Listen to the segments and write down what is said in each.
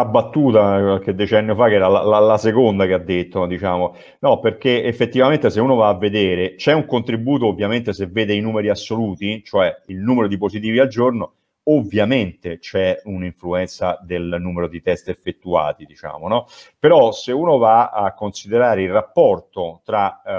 una battuta eh, qualche decennio fa che era la, la, la seconda che ha detto, diciamo, no, perché effettivamente se uno va a vedere c'è un contributo ovviamente se vede i numeri assoluti, cioè il numero di positivi al giorno, ovviamente c'è un'influenza del numero di test effettuati, diciamo, no? Però se uno va a considerare il rapporto tra eh,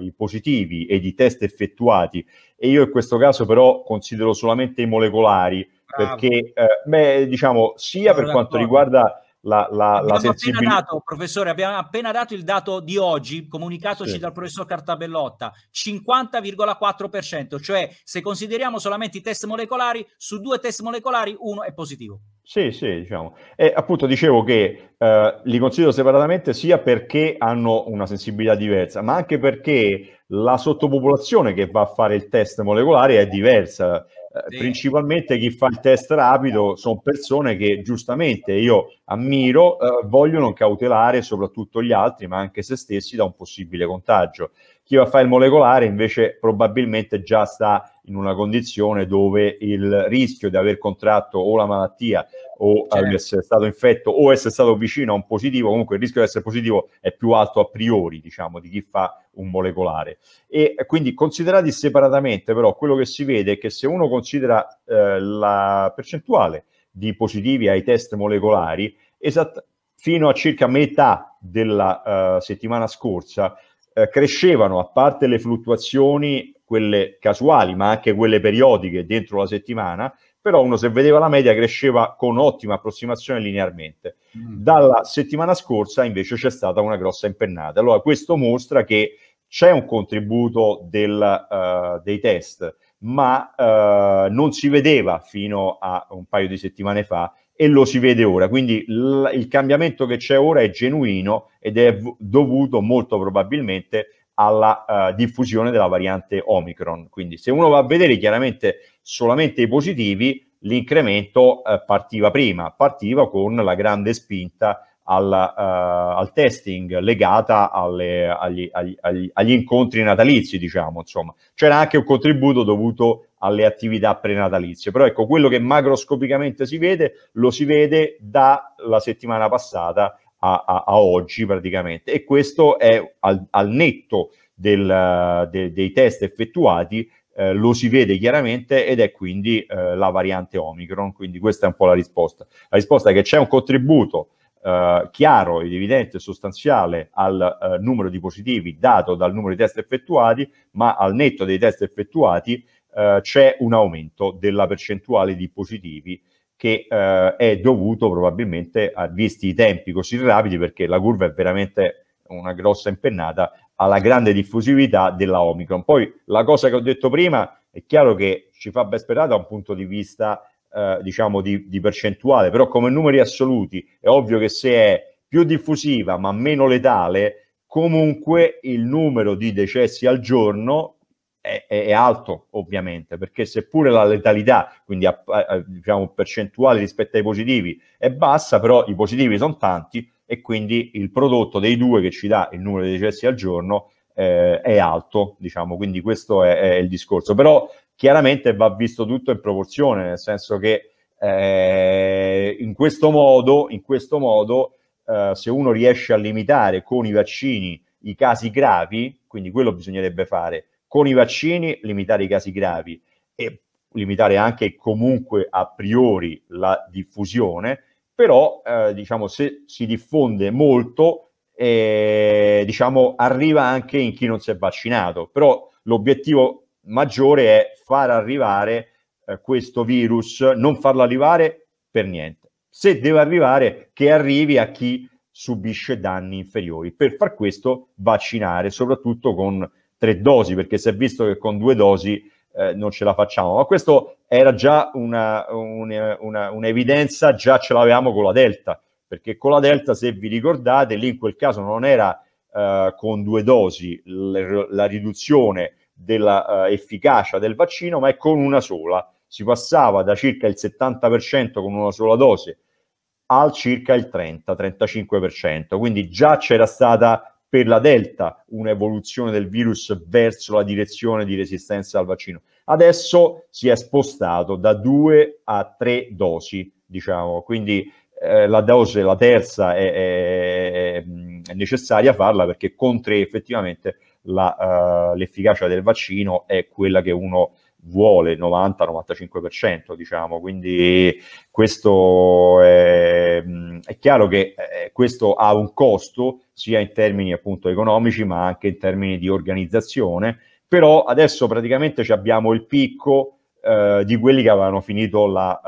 eh i positivi e i test effettuati, e io in questo caso però considero solamente i molecolari, perché eh, beh, diciamo sia Sono per quanto riguarda la, la, la sensibilità. dato, professore, abbiamo appena dato il dato di oggi, comunicatoci sì. dal professor Cartabellotta, 50,4%, cioè se consideriamo solamente i test molecolari, su due test molecolari uno è positivo. Sì, sì, diciamo. E appunto dicevo che eh, li considero separatamente sia perché hanno una sensibilità diversa, ma anche perché la sottopopolazione che va a fare il test molecolare è diversa. Eh, sì. principalmente chi fa il test rapido sono persone che giustamente io ammiro, eh, vogliono cautelare soprattutto gli altri, ma anche se stessi da un possibile contagio. Chi va a fare il molecolare invece probabilmente già sta in una condizione dove il rischio di aver contratto o la malattia o certo. essere stato infetto o essere stato vicino a un positivo, comunque il rischio di essere positivo è più alto a priori, diciamo, di chi fa un molecolare. E quindi considerati separatamente, però, quello che si vede è che se uno considera eh, la percentuale di positivi ai test molecolari, esatt- fino a circa metà della eh, settimana scorsa, eh, crescevano, a parte le fluttuazioni, quelle casuali, ma anche quelle periodiche dentro la settimana, però uno se vedeva la media cresceva con ottima approssimazione linearmente. Mm. Dalla settimana scorsa invece c'è stata una grossa impennata. Allora questo mostra che c'è un contributo del, uh, dei test, ma uh, non si vedeva fino a un paio di settimane fa e lo si vede ora. Quindi il cambiamento che c'è ora è genuino ed è dovuto molto probabilmente alla uh, diffusione della variante Omicron. Quindi se uno va a vedere chiaramente solamente i positivi, l'incremento uh, partiva prima, partiva con la grande spinta al, uh, al testing legata alle, agli, agli, agli, incontri natalizi, diciamo, insomma. C'era anche un contributo dovuto alle attività prenatalizie, però ecco, quello che macroscopicamente si vede, lo si vede dalla settimana passata a, a, a oggi praticamente e questo è al, al netto del, de, dei test effettuati eh, lo si vede chiaramente ed è quindi eh, la variante Omicron, quindi questa è un po' la risposta. La risposta è che c'è un contributo eh, chiaro ed evidente e sostanziale al eh, numero di positivi dato dal numero di test effettuati, ma al netto dei test effettuati eh, c'è un aumento della percentuale di positivi che eh, è dovuto probabilmente a visti i tempi così rapidi perché la curva è veramente una grossa impennata alla grande diffusività della Omicron. Poi la cosa che ho detto prima è chiaro che ci fa ben sperare da un punto di vista eh, diciamo di, di, percentuale, però come numeri assoluti è ovvio che se è più diffusiva ma meno letale, comunque il numero di decessi al giorno è, è, alto ovviamente perché seppure la letalità quindi a, a, diciamo percentuale rispetto ai positivi è bassa però i positivi sono tanti e quindi il prodotto dei due che ci dà il numero di decessi al giorno eh, è alto diciamo quindi questo è, è, il discorso però chiaramente va visto tutto in proporzione nel senso che eh, in questo modo in questo modo eh, se uno riesce a limitare con i vaccini i casi gravi quindi quello bisognerebbe fare con i vaccini limitare i casi gravi e limitare anche comunque a priori la diffusione, però eh, diciamo se si diffonde molto eh, diciamo arriva anche in chi non si è vaccinato, però l'obiettivo maggiore è far arrivare eh, questo virus, non farlo arrivare per niente. Se deve arrivare, che arrivi a chi subisce danni inferiori. Per far questo vaccinare, soprattutto con tre dosi, perché si è visto che con due dosi eh, non ce la facciamo. Ma questo era già una, una, una, un'evidenza, già ce l'avevamo con la Delta, perché con la Delta, se vi ricordate, lì in quel caso non era eh, con due dosi l- la riduzione dell'efficacia eh, del vaccino, ma è con una sola. Si passava da circa il 70% con una sola dose al circa il 30-35%, quindi già c'era stata per la Delta un'evoluzione del virus verso la direzione di resistenza al vaccino. Adesso si è spostato da due a tre dosi, diciamo, quindi eh, la dose, la terza, è, è, è, necessaria farla perché con tre effettivamente la, uh, l'efficacia del vaccino è quella che uno vuole 90-95%, diciamo, quindi questo è, è chiaro che eh, questo ha un costo sia in termini appunto economici ma anche in termini di organizzazione, però adesso praticamente abbiamo il picco eh, di quelli che avevano finito la,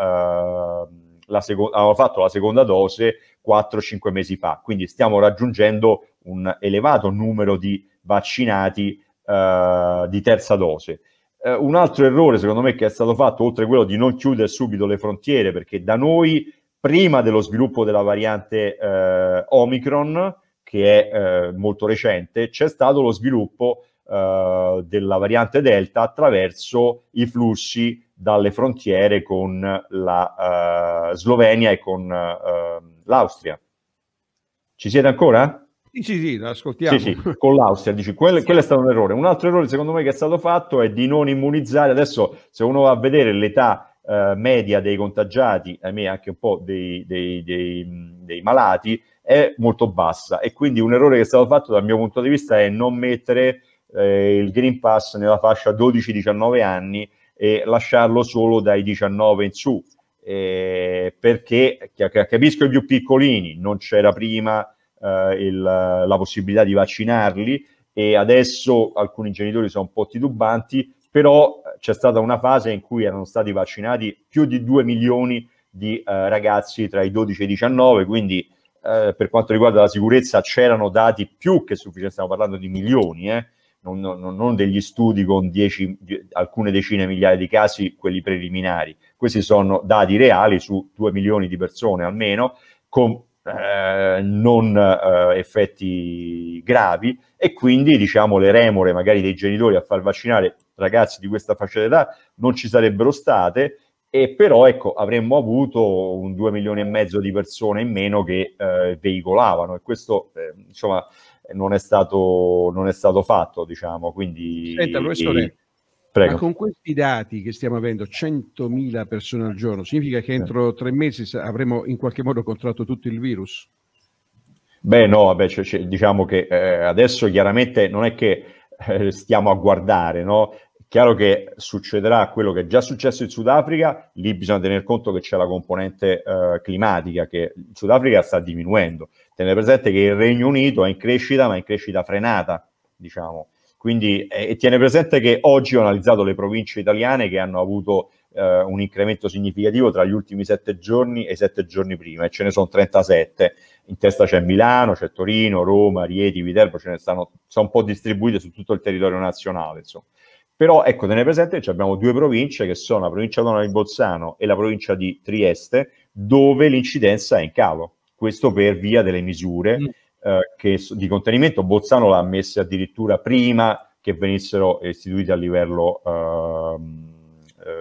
eh, la seco- avevano fatto la seconda dose 4-5 mesi fa, quindi stiamo raggiungendo un elevato numero di vaccinati eh, di terza dose eh, un altro errore, secondo me, che è stato fatto, oltre a quello di non chiudere subito le frontiere, perché da noi, prima dello sviluppo della variante eh, Omicron, che è eh, molto recente, c'è stato lo sviluppo eh, della variante Delta attraverso i flussi dalle frontiere con la eh, Slovenia e con eh, ehm, l'Austria. Ci siete ancora? Sì, sì, sì, ascoltiamo. Sì, sì, con l'Austria, dici, quello, sì. quello, è stato un errore. Un altro errore secondo me che è stato fatto è di non immunizzare. Adesso se uno va a vedere l'età eh, media dei contagiati, ahimè anche un po' dei, dei, dei, dei, malati, è molto bassa e quindi un errore che è stato fatto dal mio punto di vista è non mettere eh, il Green Pass nella fascia 12-19 anni e lasciarlo solo dai 19 in su. Eh, perché capisco i più piccolini, non c'era prima, eh, il, la possibilità di vaccinarli e adesso alcuni genitori sono un po' titubanti, però c'è stata una fase in cui erano stati vaccinati più di 2 milioni di eh, ragazzi tra i 12 e i 19, quindi eh, per quanto riguarda la sicurezza c'erano dati più che sufficienti, stiamo parlando di milioni, eh? non, non, non, degli studi con dieci, alcune decine di migliaia di casi, quelli preliminari. Questi sono dati reali su 2 milioni di persone almeno, con eh, non eh, effetti gravi e quindi diciamo le remore magari dei genitori a far vaccinare ragazzi di questa fascia d'età non ci sarebbero state e però ecco avremmo avuto un 2 milioni e mezzo di persone in meno che eh, veicolavano e questo eh, insomma non è stato, non è stato fatto diciamo quindi Senta, professore, Prego. Ma con questi dati che stiamo avendo, 100.000 persone al giorno, significa che entro tre mesi avremo in qualche modo contratto tutto il virus? Beh no, vabbè, cioè, cioè, diciamo che eh, adesso chiaramente non è che eh, stiamo a guardare, no? chiaro che succederà quello che è già successo in Sudafrica, lì bisogna tener conto che c'è la componente eh, climatica, che il Sudafrica sta diminuendo. Tenete presente che il Regno Unito è in crescita, ma è in crescita frenata, diciamo. Quindi eh, tiene presente che oggi ho analizzato le province italiane che hanno avuto eh, un incremento significativo tra gli ultimi sette giorni e i sette giorni prima, e ce ne sono 37. In testa c'è Milano, c'è Torino, Roma, Rieti, Viterbo, ce ne stanno, sono un po' distribuite su tutto il territorio nazionale. Insomma. Però ecco, tenete presente che abbiamo due province che sono la provincia autonoma di Bolzano e la provincia di Trieste, dove l'incidenza è in calo. Questo per via delle misure. Mm eh, che, di contenimento. Bozzano l'ha ammessa addirittura prima che venissero istituiti a livello ehm,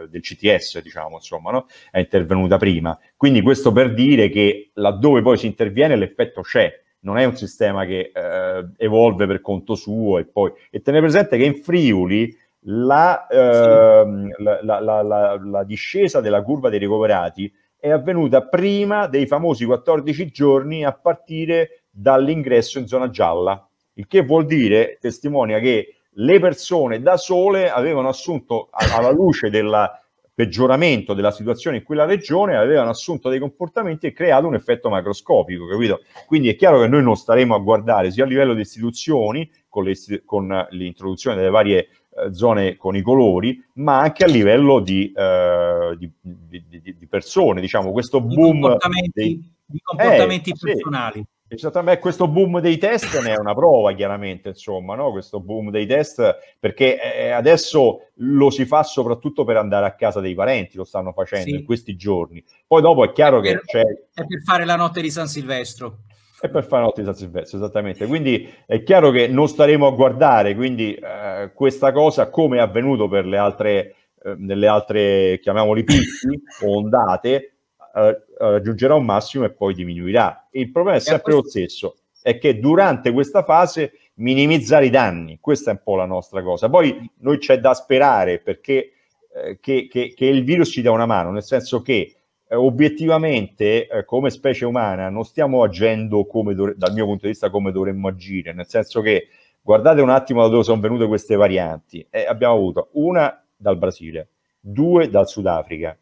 eh, del CTS, diciamo, insomma, no? è intervenuta prima. Quindi questo per dire che laddove poi si interviene l'effetto c'è, non è un sistema che eh, evolve per conto suo e poi... E tenere presente che in Friuli la, eh, sì. la, la, la discesa della curva dei ricoverati è avvenuta prima dei famosi 14 giorni a partire dall'ingresso in zona gialla, il che vuol dire, testimonia che le persone da sole avevano assunto, alla luce del peggioramento della situazione in quella regione, avevano assunto dei comportamenti e creato un effetto macroscopico, capito? Quindi è chiaro che noi non staremo a guardare sia a livello di istituzioni, con, le, con l'introduzione delle varie eh, zone con i colori, ma anche a livello di, eh, di, di, di persone, diciamo, questo boom... Comportamenti, dei... Di comportamenti, eh, personali. Sì Esatto, beh, questo boom dei test ne è una prova, chiaramente, insomma, no? questo boom dei test, perché eh, eh, adesso lo si fa soprattutto per andare a casa dei parenti, lo stanno facendo sì. in questi giorni. Poi dopo è chiaro è che per, c'è... È per fare la notte di San Silvestro. È per fare la notte di San Silvestro, esattamente. Quindi è chiaro che non staremo a guardare, quindi eh, questa cosa, come è avvenuto per le altre, eh, nelle altre, chiamiamoli picchi, ondate, eh, eh, raggiungerà un massimo e poi diminuirà. Il problema è sempre lo stesso, è che durante questa fase minimizzare i danni, questa è un po' la nostra cosa. Poi noi c'è da sperare perché eh, che, che, che, il virus ci dà una mano, nel senso che eh, obiettivamente eh, come specie umana non stiamo agendo dovre- dal mio punto di vista come dovremmo agire, nel senso che guardate un attimo da dove sono venute queste varianti. Eh, abbiamo avuto una dal Brasile, due dal Sudafrica,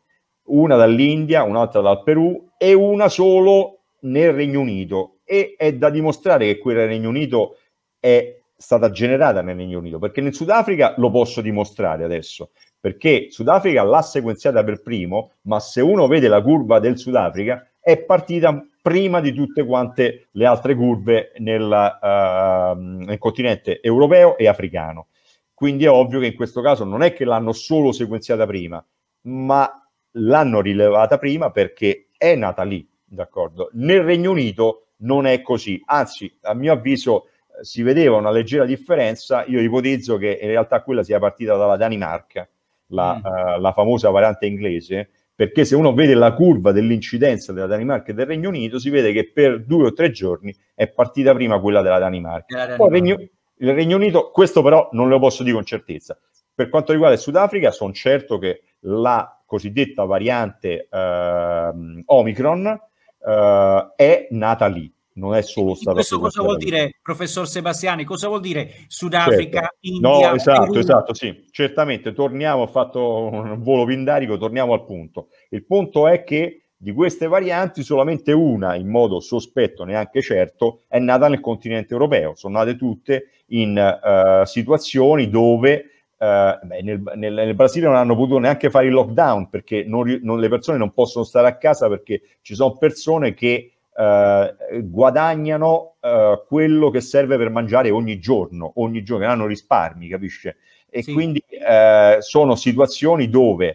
una dall'India, un'altra dal Perù e una solo nel Regno Unito. E è da dimostrare che quella del Regno Unito è stata generata nel Regno Unito, perché nel Sudafrica lo posso dimostrare adesso, perché Sudafrica l'ha sequenziata per primo, ma se uno vede la curva del Sudafrica è partita prima di tutte quante le altre curve nel, uh, nel continente europeo e africano. Quindi è ovvio che in questo caso non è che l'hanno solo sequenziata prima, ma l'hanno rilevata prima perché è nata lì, d'accordo? Nel Regno Unito non è così, anzi, a mio avviso eh, si vedeva una leggera differenza, io ipotizzo che in realtà quella sia partita dalla Danimarca, la, mm. uh, la famosa variante inglese, perché se uno vede la curva dell'incidenza della Danimarca e del Regno Unito, si vede che per due o tre giorni è partita prima quella della Danimarca. Danimarca. Poi Regno, il Regno Unito, questo però non lo posso dire con certezza. Per quanto riguarda il Sudafrica, sono certo che la cosiddetta variante eh, Omicron eh, è nata lì, non è solo stata... Questo cosa vuol dire, professor Sebastiani? Cosa vuol dire Sudafrica, certo. India? No, esatto, Perù. esatto, sì, certamente. Torniamo, ho fatto un volo pindarico, torniamo al punto. Il punto è che di queste varianti solamente una, in modo sospetto, neanche certo, è nata nel continente europeo. Sono nate tutte in uh, situazioni dove eh, beh, nel, nel, nel, Brasile non hanno potuto neanche fare il lockdown perché non, non, le persone non possono stare a casa perché ci sono persone che eh, guadagnano eh, quello che serve per mangiare ogni giorno, ogni giorno, hanno risparmi, capisce? E sì. quindi eh, sono situazioni dove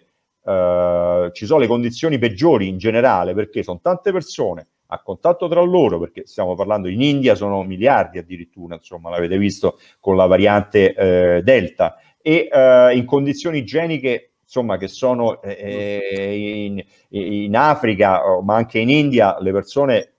eh, ci sono le condizioni peggiori in generale perché sono tante persone a contatto tra loro, perché stiamo parlando in India, sono miliardi addirittura, insomma, l'avete visto con la variante eh, Delta, e eh, in condizioni igieniche insomma, che sono eh, eh, in, in, Africa, ma anche in India, le persone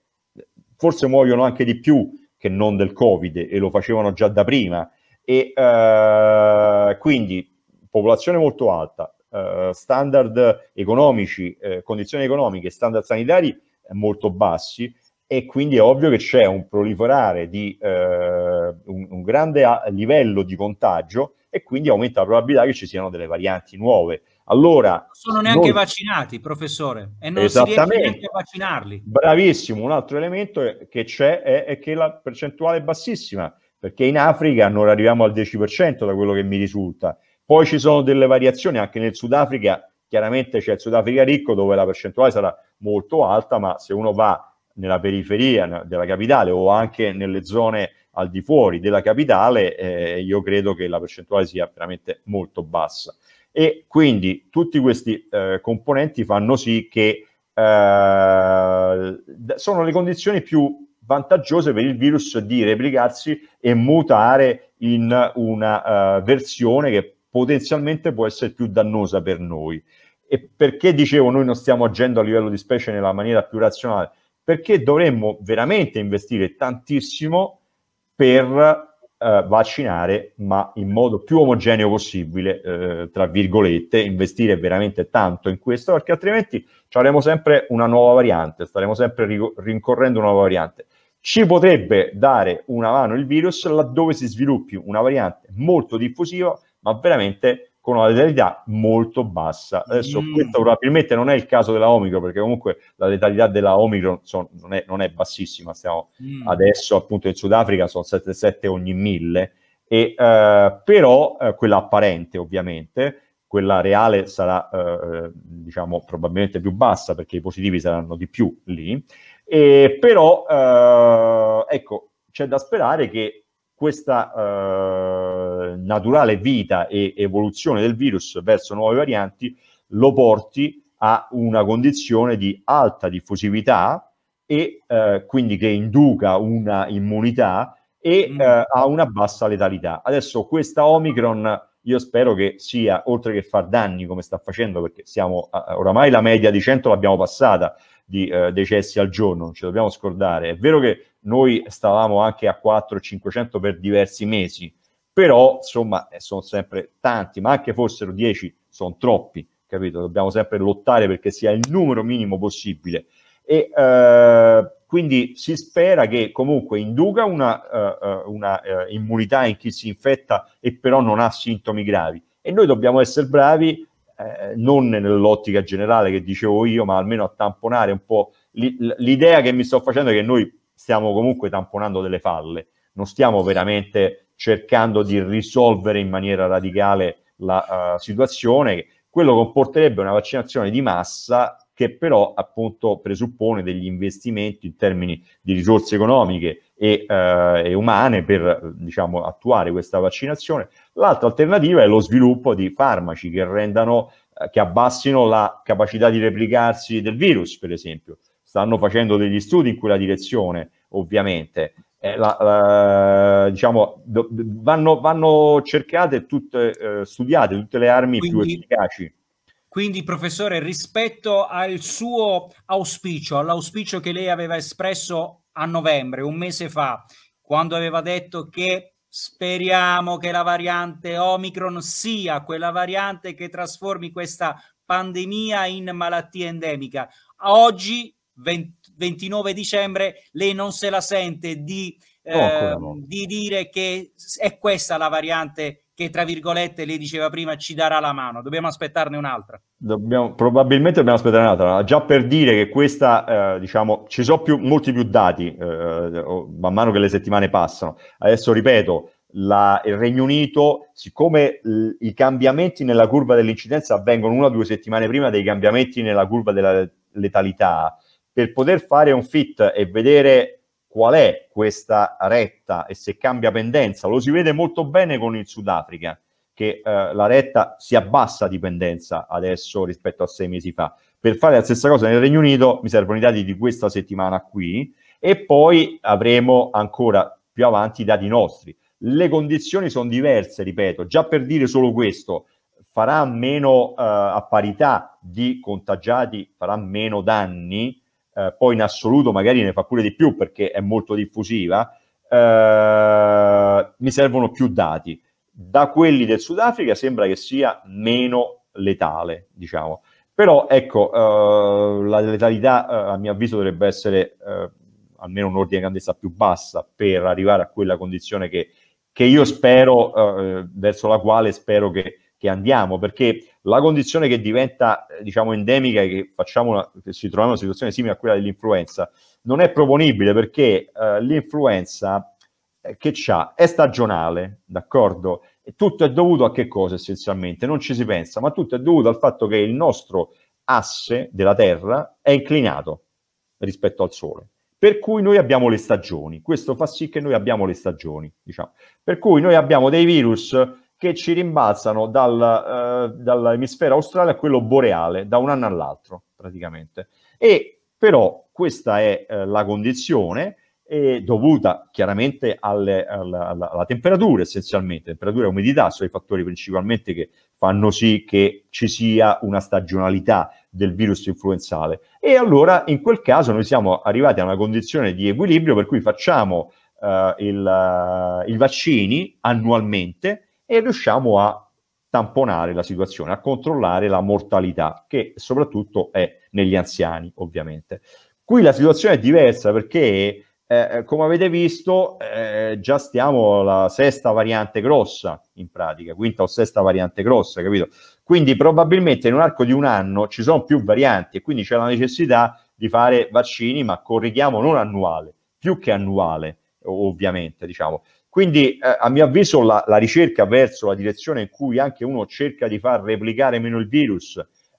forse muoiono anche di più che non del Covid e lo facevano già da prima. E eh, quindi popolazione molto alta, eh, standard economici, eh, condizioni economiche, standard sanitari eh, molto bassi e quindi è ovvio che c'è un proliferare di un, un grande livello di contagio e quindi aumenta la probabilità che ci siano delle varianti nuove. Allora, non sono neanche noi... vaccinati, professore, e non si riesce neanche a vaccinarli. Bravissimo, un altro elemento che c'è è, è che la percentuale è bassissima, perché in Africa non arriviamo al 10% da quello che mi risulta. Poi ci sono delle variazioni anche nel Sudafrica, chiaramente c'è il Sudafrica ricco dove la percentuale sarà molto alta, ma se uno va nella periferia della capitale o anche nelle zone al di fuori della capitale, eh, io credo che la percentuale sia veramente molto bassa. E quindi tutti questi eh, componenti fanno sì che eh, sono le condizioni più vantaggiose per il virus di replicarsi e mutare in una uh, versione che potenzialmente può essere più dannosa per noi. E perché dicevo noi non stiamo agendo a livello di specie nella maniera più razionale? Perché dovremmo veramente investire tantissimo per eh, vaccinare, ma in modo più omogeneo possibile, eh, tra virgolette, investire veramente tanto in questo, perché altrimenti avremo sempre una nuova variante, staremo sempre ri- rincorrendo una nuova variante. Ci potrebbe dare una mano il virus laddove si sviluppi una variante molto diffusiva, ma veramente con una letalità molto bassa. Adesso mm. questo probabilmente non è il caso della Omicron, perché comunque la letalità della Omicron so, non, è, non, è, bassissima, stiamo mm. adesso appunto in Sudafrica sono 7,7 ogni mille, e, eh, però eh, quella apparente ovviamente, quella reale sarà eh, diciamo probabilmente più bassa perché i positivi saranno di più lì, e, però eh, ecco c'è da sperare che questa eh, naturale vita e evoluzione del virus verso nuove varianti lo porti a una condizione di alta diffusività e eh, quindi che induca una immunità e mm. Eh, a una bassa letalità. Adesso questa Omicron io spero che sia, oltre che far danni come sta facendo, perché siamo oramai la media di 100 l'abbiamo passata di eh, decessi al giorno, non ci dobbiamo scordare. È vero che noi stavamo anche a 4 500 per diversi mesi, però insomma eh, sono sempre tanti, ma anche fossero 10 sono troppi, capito? Dobbiamo sempre lottare perché sia il numero minimo possibile. E eh, quindi si spera che comunque induca una, eh, eh una eh, immunità in chi si infetta e però non ha sintomi gravi. E noi dobbiamo essere bravi, eh, non nell'ottica generale che dicevo io, ma almeno a tamponare un po' l'idea che mi sto facendo è che noi stiamo comunque tamponando delle falle, non stiamo veramente cercando di risolvere in maniera radicale la uh, situazione, quello comporterebbe una vaccinazione di massa che però appunto presuppone degli investimenti in termini di risorse economiche e, uh, e umane per diciamo, attuare questa vaccinazione. L'altra alternativa è lo sviluppo di farmaci che rendano, eh, che abbassino la capacità di replicarsi del virus, per esempio stanno facendo degli studi in quella direzione, ovviamente. Eh, la, la, diciamo, do, vanno, vanno, cercate tutte, eh, studiate tutte le armi quindi, più efficaci. Quindi, professore, rispetto al suo auspicio, all'auspicio che lei aveva espresso a novembre, un mese fa, quando aveva detto che speriamo che la variante Omicron sia quella variante che trasformi questa pandemia in malattia endemica. Oggi 20, 29 dicembre, lei non se la sente di, eh, di dire che è questa la variante che tra virgolette lei diceva prima ci darà la mano, dobbiamo aspettarne un'altra. Dobbiamo, probabilmente dobbiamo aspettare un'altra, già per dire che questa, eh, diciamo, ci sono più, molti più dati eh, man mano che le settimane passano. Adesso ripeto, la, il Regno Unito, siccome l, i cambiamenti nella curva dell'incidenza avvengono una o due settimane prima dei cambiamenti nella curva della letalità, per poter fare un fit e vedere qual è questa retta e se cambia pendenza. Lo si vede molto bene con il Sudafrica, che eh, la retta si abbassa di pendenza adesso rispetto a sei mesi fa. Per fare la stessa cosa nel Regno Unito mi servono i dati di questa settimana qui e poi avremo ancora più avanti i dati nostri. Le condizioni sono diverse, ripeto, già per dire solo questo, farà meno eh, a parità di contagiati, farà meno danni eh, poi in assoluto magari ne fa pure di più perché è molto diffusiva, eh, mi servono più dati. Da quelli del Sudafrica sembra che sia meno letale, diciamo. Però ecco, eh, la letalità eh, a mio avviso dovrebbe essere eh, almeno un ordine di grandezza più bassa per arrivare a quella condizione che, che io spero, eh, verso la quale spero che, che andiamo, perché la condizione che diventa, eh, diciamo, endemica e che, facciamo una, che ci troviamo in una situazione simile a quella dell'influenza non è proponibile perché eh, l'influenza eh, che c'ha è stagionale, d'accordo? E tutto è dovuto a che cosa essenzialmente? Non ci si pensa, ma tutto è dovuto al fatto che il nostro asse della Terra è inclinato rispetto al Sole. Per cui noi abbiamo le stagioni, questo fa sì che noi abbiamo le stagioni, diciamo. Per cui noi abbiamo dei virus che ci rimbalzano dal, eh, dall'emisfero australe a quello boreale, da un anno all'altro praticamente. E però questa è eh, la condizione dovuta chiaramente alle, alla, alla, alla, temperatura essenzialmente, temperatura e umidità sono i fattori principalmente che fanno sì che ci sia una stagionalità del virus influenzale. E allora in quel caso noi siamo arrivati a una condizione di equilibrio per cui facciamo eh, il, eh, i vaccini annualmente, e riusciamo a tamponare la situazione, a controllare la mortalità, che soprattutto è negli anziani, ovviamente. Qui la situazione è diversa perché, eh, come avete visto, eh, già stiamo alla sesta variante grossa, in pratica, quinta o sesta variante grossa, capito? Quindi probabilmente in un arco di un anno ci sono più varianti e quindi c'è la necessità di fare vaccini, ma con non annuale, più che annuale, ovviamente, diciamo. Quindi, eh, a mio avviso, la, la, ricerca verso la direzione in cui anche uno cerca di far replicare meno il virus,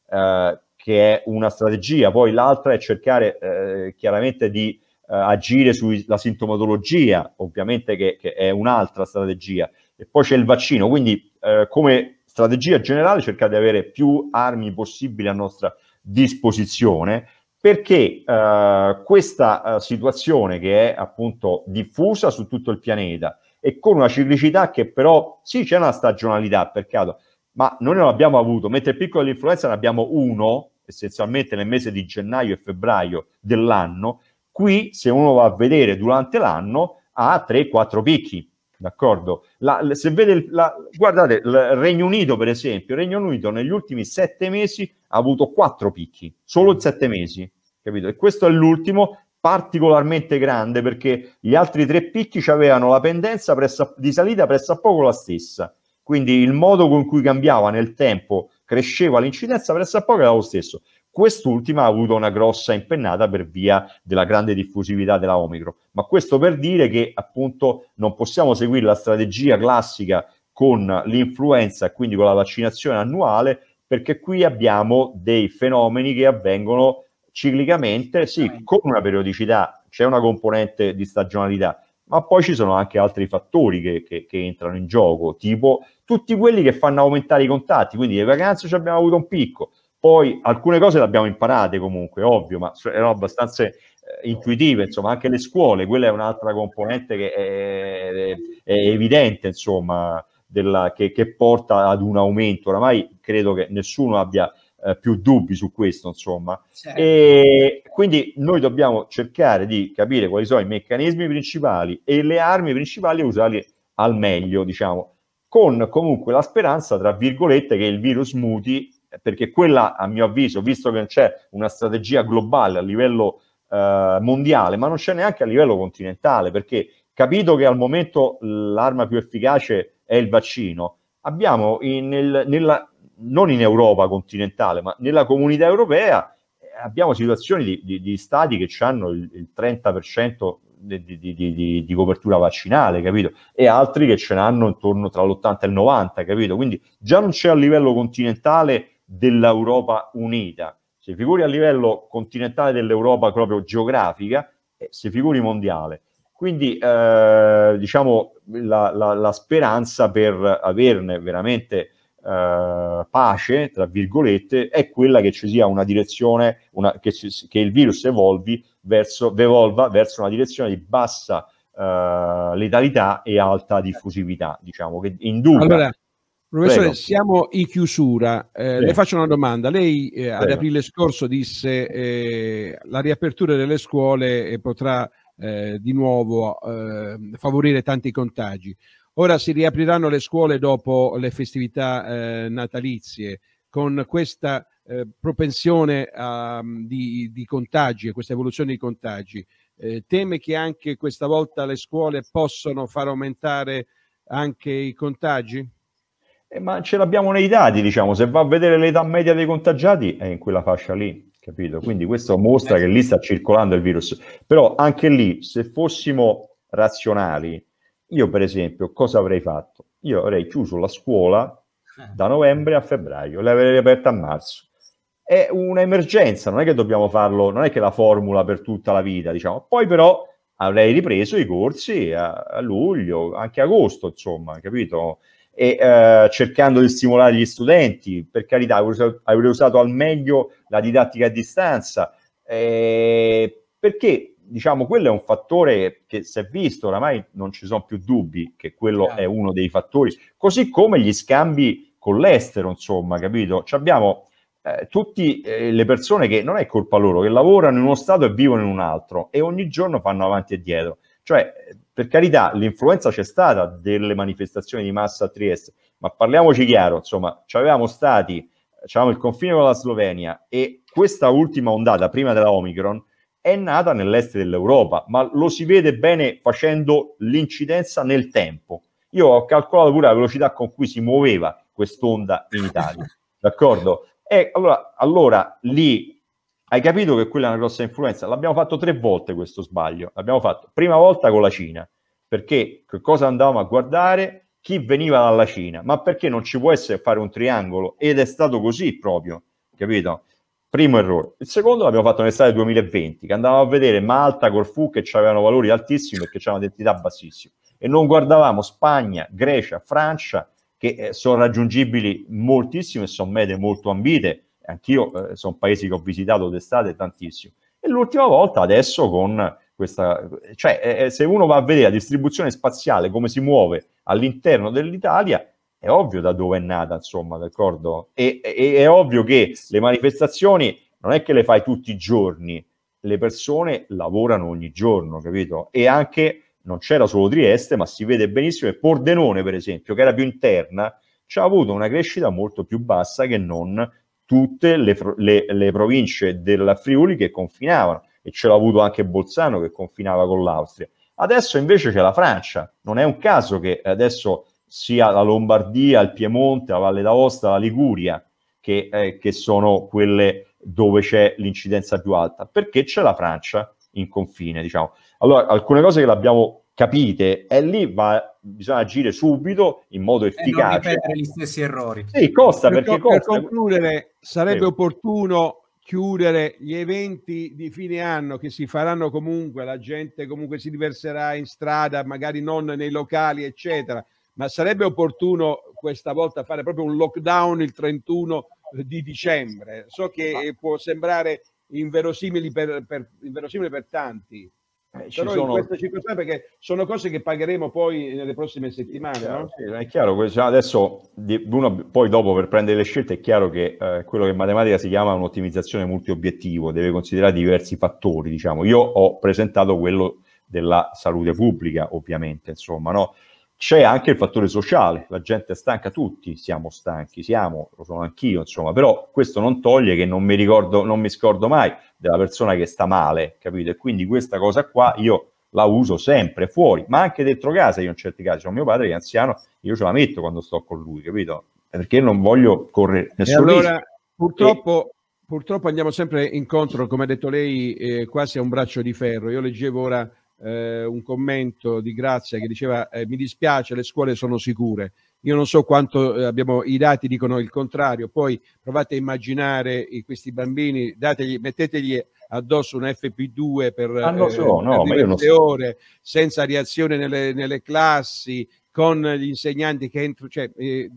eh, che è una strategia, poi l'altra è cercare eh, chiaramente di eh, agire sulla sintomatologia, ovviamente che, che è un'altra strategia, e poi c'è il vaccino. Quindi, eh, come strategia generale, cercate di avere più armi possibili a nostra disposizione perché eh, questa eh, situazione che è appunto diffusa su tutto il pianeta e con una ciclicità che però sì c'è una stagionalità, peccato, ma noi non l'abbiamo avuto, mentre il piccolo dell'influenza ne abbiamo uno essenzialmente nel mese di gennaio e febbraio dell'anno, qui se uno va a vedere durante l'anno ha 3-4 picchi, D'accordo? La, se vede la, guardate, il Regno Unito, per esempio, il Regno Unito negli ultimi sette mesi ha avuto quattro picchi, solo in mm. sette mesi, capito? E questo è l'ultimo particolarmente grande perché gli altri tre picchi avevano la pendenza pressa, di salita a poco la stessa. Quindi il modo con cui cambiava nel tempo, cresceva l'incidenza a poco era lo stesso. Quest'ultima ha avuto una grossa impennata per via della grande diffusività della Omicron. Ma questo per dire che appunto non possiamo seguire la strategia classica con l'influenza quindi con la vaccinazione annuale, perché qui abbiamo dei fenomeni che avvengono ciclicamente, sì, con una periodicità, c'è una componente di stagionalità, ma poi ci sono anche altri fattori che, che, che, entrano in gioco, tipo tutti quelli che fanno aumentare i contatti, quindi le vacanze ci abbiamo avuto un picco, poi alcune cose le abbiamo imparate comunque, ovvio, ma erano abbastanza eh, intuitive, insomma, anche le scuole, quella è un'altra componente che è, è evidente, insomma, della, che, che, porta ad un aumento. Oramai credo che nessuno abbia eh, più dubbi su questo, insomma. Certo. E quindi noi dobbiamo cercare di capire quali sono i meccanismi principali e le armi principali e usarle al meglio, diciamo, con comunque la speranza, tra virgolette, che il virus muti perché quella, a mio avviso, visto che c'è una strategia globale a livello eh, mondiale, ma non c'è neanche a livello continentale, perché capito che al momento l'arma più efficace è il vaccino, abbiamo in, nel, nella, non in Europa continentale, ma nella comunità europea, eh, abbiamo situazioni di, di, di stati che hanno il, il 30% di, di, copertura vaccinale, capito? E altri che ce n'hanno intorno tra l'80 e il 90, capito? Quindi già non c'è a livello continentale dell'Europa unita. Se figuri a livello continentale dell'Europa proprio geografica, eh, se figuri mondiale. Quindi eh, diciamo la, la, la, speranza per averne veramente eh, pace, tra virgolette, è quella che ci sia una direzione, una, che, che, il virus evolvi verso, evolva verso una direzione di bassa eh, letalità e alta diffusività, diciamo, che induca allora, Professore, Prego. siamo in chiusura. Eh, le faccio una domanda. Lei eh, ad aprile scorso disse eh, la riapertura delle scuole eh, potrà eh, di nuovo eh, favorire tanti contagi. Ora si riapriranno le scuole dopo le festività natalizie. Con questa propensione a, mm, di, di, contagi e questa evoluzione di contagi, teme che anche questa volta le scuole possano far aumentare anche i contagi? eh, ma ce l'abbiamo nei dati, diciamo, se va a vedere l'età media dei contagiati è in quella fascia lì, capito? Quindi questo mostra che lì sta circolando il virus. Però anche lì, se fossimo razionali, io per esempio cosa avrei fatto? Io avrei chiuso la scuola da novembre a febbraio, l'avrei aperta a marzo è un'emergenza, non è che dobbiamo farlo, non è che la formula per tutta la vita, diciamo. Poi però avrei ripreso i corsi a, a luglio, anche agosto, insomma, capito? e eh, cercando di stimolare gli studenti. Per carità, avrei usato al meglio la didattica a distanza, eh, perché diciamo quello è un fattore che si è visto, oramai non ci sono più dubbi che quello certo. è uno dei fattori, così come gli scambi con l'estero, insomma, capito? Ci abbiamo eh, tutte eh, le persone che non è colpa loro, che lavorano in uno stato e vivono in un altro e ogni giorno fanno avanti e dietro. Cioè, per carità, l'influenza c'è stata delle manifestazioni di massa a Trieste, ma parliamoci chiaro, insomma, ci avevamo stati, avevamo il confine con la Slovenia e questa ultima ondata, prima della Omicron, è nata nell'est dell'Europa, ma lo si vede bene facendo l'incidenza nel tempo. Io ho calcolato pure la velocità con cui si muoveva quest'onda in Italia, d'accordo? E allora, allora lì hai capito che quella è una grossa influenza. L'abbiamo fatto tre volte questo sbaglio. L'abbiamo fatto prima volta con la Cina, perché che cosa andavamo a guardare? Chi veniva dalla Cina, ma perché non ci può essere fare un triangolo? Ed è stato così proprio, capito? Primo errore. Il secondo l'abbiamo fatto nell'estate 2020, che andavamo a vedere Malta col che avevano valori altissimi perché c'erano un'identità bassissime. E non guardavamo Spagna, Grecia, Francia, che eh, sono raggiungibili moltissimo e sono mete molto ambite, Anch'io eh, sono paesi che ho visitato d'estate tantissimo. E l'ultima volta adesso con questa... Cioè, eh, eh, se uno va a vedere la distribuzione spaziale, come si muove all'interno dell'Italia, è ovvio da dove è nata, insomma, d'accordo? E, e è ovvio che le manifestazioni non è che le fai tutti i giorni, le persone lavorano ogni giorno, capito? E anche non c'era solo Trieste, ma si vede benissimo che Pordenone, per esempio, che era più interna, ci ha avuto una crescita molto più bassa che non tutte le, le, le province del Friuli che confinavano e ce l'ha avuto anche Bolzano che confinava con l'Austria. Adesso invece c'è la Francia, non è un caso che adesso sia la Lombardia, il Piemonte, la Valle d'Aosta, la Liguria, che, eh, che sono quelle dove c'è l'incidenza più alta, perché c'è la Francia in confine, diciamo. Allora, alcune cose che l'abbiamo capite, e lì va, bisogna agire subito in modo efficace. E non ripetere gli stessi errori. Sì, costa per perché costa. Per concludere, sarebbe sì. opportuno chiudere gli eventi di fine anno che si faranno comunque, la gente comunque si diverserà in strada, magari non nei locali, eccetera, ma sarebbe opportuno questa volta fare proprio un lockdown il 31 di dicembre. So che può sembrare inverosimile per, per, inverosimile per tanti, eh, ci sono... in questa perché sono cose che pagheremo poi nelle prossime settimane. Eh, è chiaro, no? sì, è chiaro adesso uno poi dopo per prendere le scelte è chiaro che eh, quello che in matematica si chiama un'ottimizzazione multiobiettivo, deve considerare diversi fattori. Diciamo. Io ho presentato quello della salute pubblica, ovviamente, insomma, no? C'è anche il fattore sociale, la gente è stanca, tutti siamo stanchi, siamo, lo sono anch'io, insomma, però questo non toglie che non mi ricordo, non mi scordo mai della persona che sta male, capito? E quindi questa cosa qua io la uso sempre fuori, ma anche dentro casa io in certi casi, cioè mio padre che è anziano, io ce la metto quando sto con lui, capito? Perché non voglio correre nessun e allora, Purtroppo, e... purtroppo andiamo sempre incontro, come ha detto lei, eh, quasi a un braccio di ferro. Io leggevo ora eh, un commento di Grazia che diceva eh, mi dispiace, le scuole sono sicure. Io non so quanto eh, abbiamo, i dati dicono il contrario, poi provate a immaginare questi bambini, dategli, mettetegli addosso una FP2 per, ah, no, eh, no, per diverse so. ore, senza reazione nelle, nelle, classi, con gli insegnanti che entrano... Cioè, eh,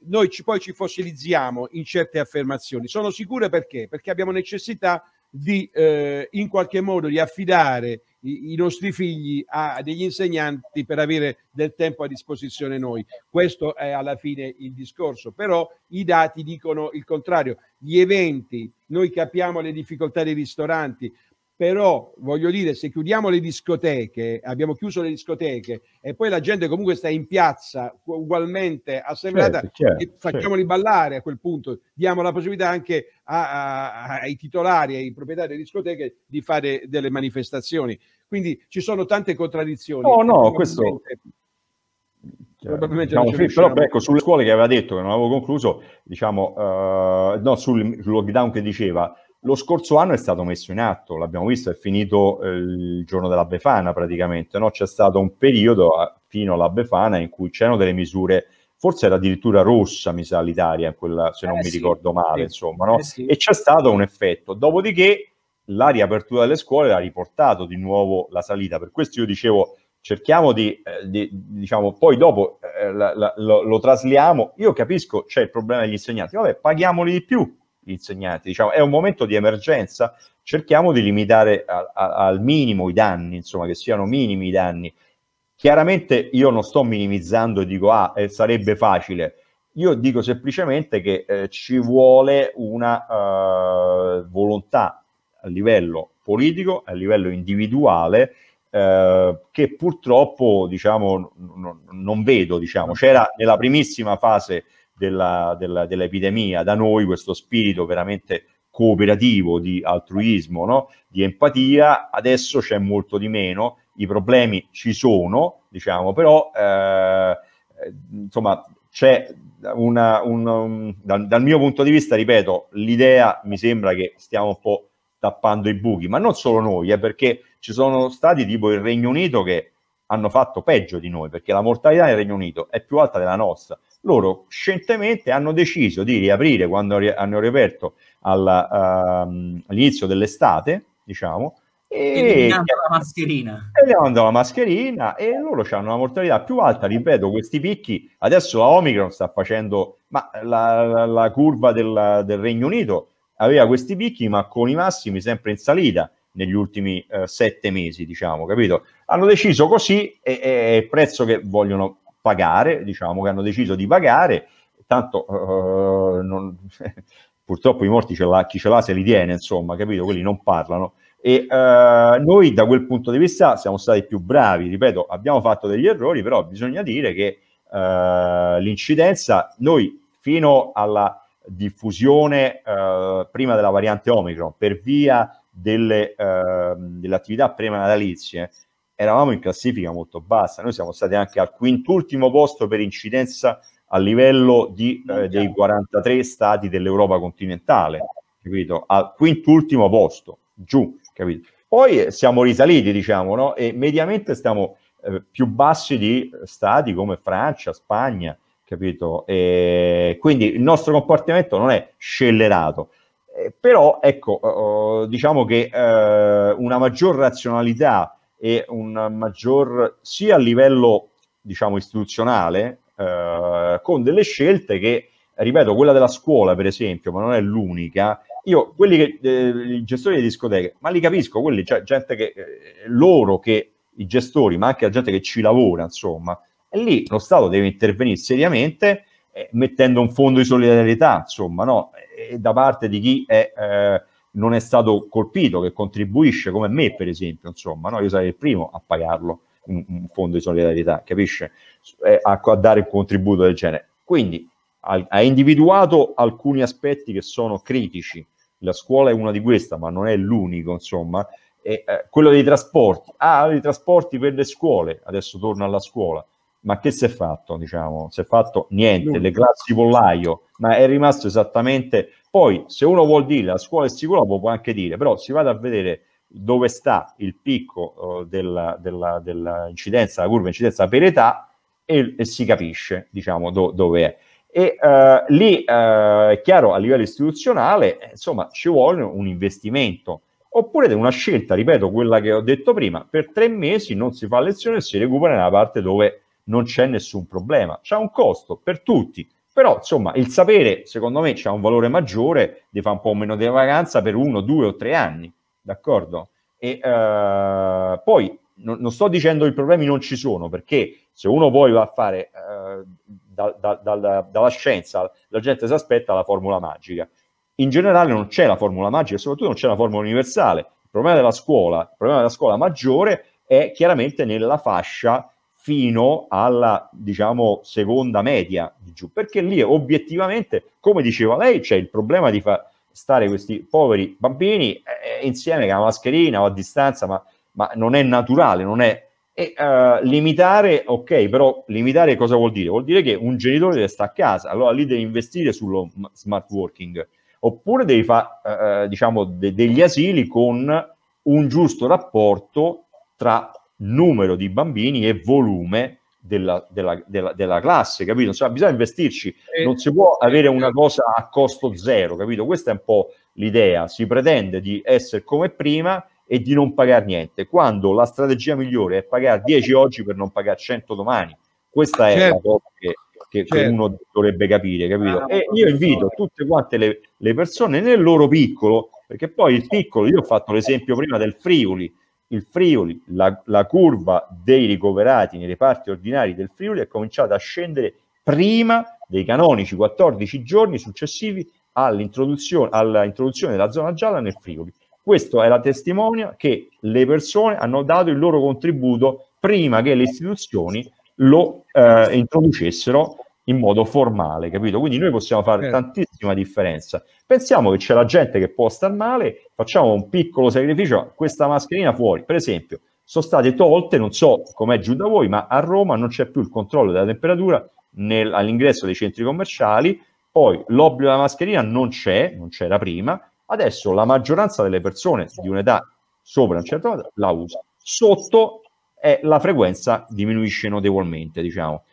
noi ci, poi ci fossilizziamo in certe affermazioni. Sono sicure perché? Perché abbiamo necessità di eh, in qualche modo di affidare i, i nostri figli a degli insegnanti per avere del tempo a disposizione noi. Questo è alla fine il discorso, però i dati dicono il contrario. Gli eventi, noi capiamo le difficoltà dei ristoranti, però voglio dire, se chiudiamo le discoteche, abbiamo chiuso le discoteche e poi la gente comunque sta in piazza ugualmente assemblata, certo, certo, facciamoli certo. ballare a quel punto, diamo la possibilità anche a, a, ai titolari, ai proprietari delle discoteche di fare delle manifestazioni. Quindi ci sono tante contraddizioni. No, no, questo... Cioè, diciamo, sì, però ecco, sulle scuole che aveva detto, che non avevo concluso, diciamo, uh, no, sul lockdown che diceva, lo scorso anno è stato messo in atto, l'abbiamo visto, è finito eh, il giorno della Befana praticamente, no? c'è stato un periodo a, fino alla Befana in cui c'erano delle misure, forse era addirittura rossa, mi sa, l'Italia, quella, se non eh mi sì, ricordo male, sì, insomma, no? eh sì. e c'è stato un effetto. Dopodiché la riapertura delle scuole ha riportato di nuovo la salita, per questo io dicevo cerchiamo di, eh, di diciamo, poi dopo eh, la, la, lo, lo trasliamo, io capisco c'è il problema degli insegnanti, vabbè, paghiamoli di più insegnanti. Diciamo, è un momento di emergenza, cerchiamo di limitare a, a, al minimo i danni, insomma, che siano minimi i danni. Chiaramente io non sto minimizzando e dico, ah, eh, sarebbe facile. Io dico semplicemente che eh, ci vuole una eh, volontà a livello politico, a livello individuale, eh, che purtroppo diciamo, non vedo. Diciamo. C'era nella primissima fase della, della, dell'epidemia. Da noi questo spirito veramente cooperativo, di altruismo, no? di empatia, adesso c'è molto di meno, i problemi ci sono, diciamo, però eh, insomma c'è una, un, un dal, dal, mio punto di vista, ripeto, l'idea mi sembra che stiamo un po' tappando i buchi, ma non solo noi, eh, perché ci sono stati tipo il Regno Unito che hanno fatto peggio di noi, perché la mortalità nel Regno Unito è più alta della nostra loro scientemente hanno deciso di riaprire quando hanno riaperto ehm, all'inizio dell'estate, diciamo, e, e la mascherina. E gli hanno la mascherina e loro hanno una mortalità più alta, ripeto, questi picchi, adesso la Omicron sta facendo, ma la, la, la curva del, del, Regno Unito aveva questi picchi, ma con i massimi sempre in salita negli ultimi eh, sette mesi, diciamo, capito? Hanno deciso così e, e, è il prezzo che vogliono pagare, diciamo che hanno deciso di pagare, tanto eh, eh non, purtroppo i morti ce chi ce l'ha se li tiene, insomma, capito? Quelli non parlano. E eh, noi da quel punto di vista siamo stati più bravi, ripeto, abbiamo fatto degli errori, però bisogna dire che eh, l'incidenza, noi fino alla diffusione eh, prima della variante Omicron, per via delle, ehm, delle attività premanatalizie, eravamo in classifica molto bassa, noi siamo stati anche al quintultimo posto per incidenza a livello di, eh, dei 43 stati dell'Europa continentale, capito? Al quintultimo posto, giù, capito? Poi eh, siamo risaliti, diciamo, no? E mediamente stiamo eh, più bassi di stati come Francia, Spagna, capito? E quindi il nostro comportamento non è scellerato. Eh, però ecco, eh, oh, diciamo che eh, una maggior razionalità e un maggior sia a livello diciamo istituzionale eh, con delle scelte che ripeto quella della scuola per esempio ma non è l'unica io quelli che eh, i gestori di discoteche ma li capisco quelli cioè gente che eh, loro che i gestori ma anche la gente che ci lavora insomma e lì lo Stato deve intervenire seriamente eh, mettendo un fondo di solidarietà insomma no e da parte di chi è eh, non è stato colpito, che contribuisce come me per esempio, insomma, no? io sarei il primo a pagarlo un, un fondo di solidarietà, capisce? Eh, a, a, dare un contributo del genere. Quindi ha individuato alcuni aspetti che sono critici, la scuola è una di queste, ma non è l'unico, insomma, e, eh, quello dei trasporti, ah, i trasporti per le scuole, adesso torno alla scuola, ma che si è fatto, diciamo? Si è fatto niente, le classi pollaio, ma è rimasto esattamente poi, se uno vuol dire la scuola è sicura, può anche dire, però si vada a vedere dove sta il picco uh, eh, dell'incidenza, la curva incidenza per età e, e si capisce, diciamo, do, dove è. E uh, lì, uh, è chiaro, a livello istituzionale, insomma, ci vuole un investimento. Oppure una scelta, ripeto, quella che ho detto prima, per tre mesi non si fa lezione e si recupera nella parte dove non c'è nessun problema. C'è un costo per tutti, però, insomma, il sapere, secondo me, ha un valore maggiore, ti fa un po' meno di vacanza per uno, due o tre anni, d'accordo? E eh, poi non, non, sto dicendo che i problemi non ci sono, perché se uno poi va a fare eh, da, da, da, dalla scienza, la gente si aspetta la formula magica. In generale non c'è la formula magica, e soprattutto non c'è la formula universale. Il problema della scuola, il problema della scuola maggiore è chiaramente nella fascia fino alla diciamo seconda media di giù perché lì obiettivamente come diceva lei c'è il problema di far stare questi poveri bambini eh, insieme con la mascherina o a distanza ma, ma non è naturale non è e, eh, limitare ok però limitare cosa vuol dire vuol dire che un genitore deve stare a casa allora lì devi investire sullo smart working oppure devi fare eh, eh, diciamo de- degli asili con un giusto rapporto tra numero di bambini e volume della, della, della, della classe, capito? Cioè, bisogna investirci, eh, non si può eh, avere eh. una cosa a costo zero, capito? Questa è un po' l'idea, si pretende di essere come prima e di non pagare niente, quando la strategia migliore è pagare 10 oggi per non pagare 100 domani. Questa è certo. la cosa che, che, certo. che, uno dovrebbe capire, capito? Ah, e io invito tutte quante le, le persone nel loro piccolo, perché poi il piccolo, io ho fatto l'esempio prima del Friuli, il Friuli, la, la curva dei ricoverati nei reparti ordinari del Friuli è cominciata a scendere prima dei canonici 14 giorni successivi all'introduzione, all'introduzione della zona gialla nel Friuli. Questa è la testimonia che le persone hanno dato il loro contributo prima che le istituzioni lo eh, introducessero in modo formale, capito? Quindi noi possiamo fare eh. tantissima differenza. Pensiamo che c'è la gente che può star male, facciamo un piccolo sacrificio, questa mascherina fuori, per esempio, sono state tolte, non so com'è giù da voi, ma a Roma non c'è più il controllo della temperatura nel, all'ingresso dei centri commerciali, poi l'obbligo della mascherina non c'è, non c'era prima, adesso la maggioranza delle persone di un'età sopra un certo la usa, sotto eh, la frequenza diminuisce notevolmente, diciamo.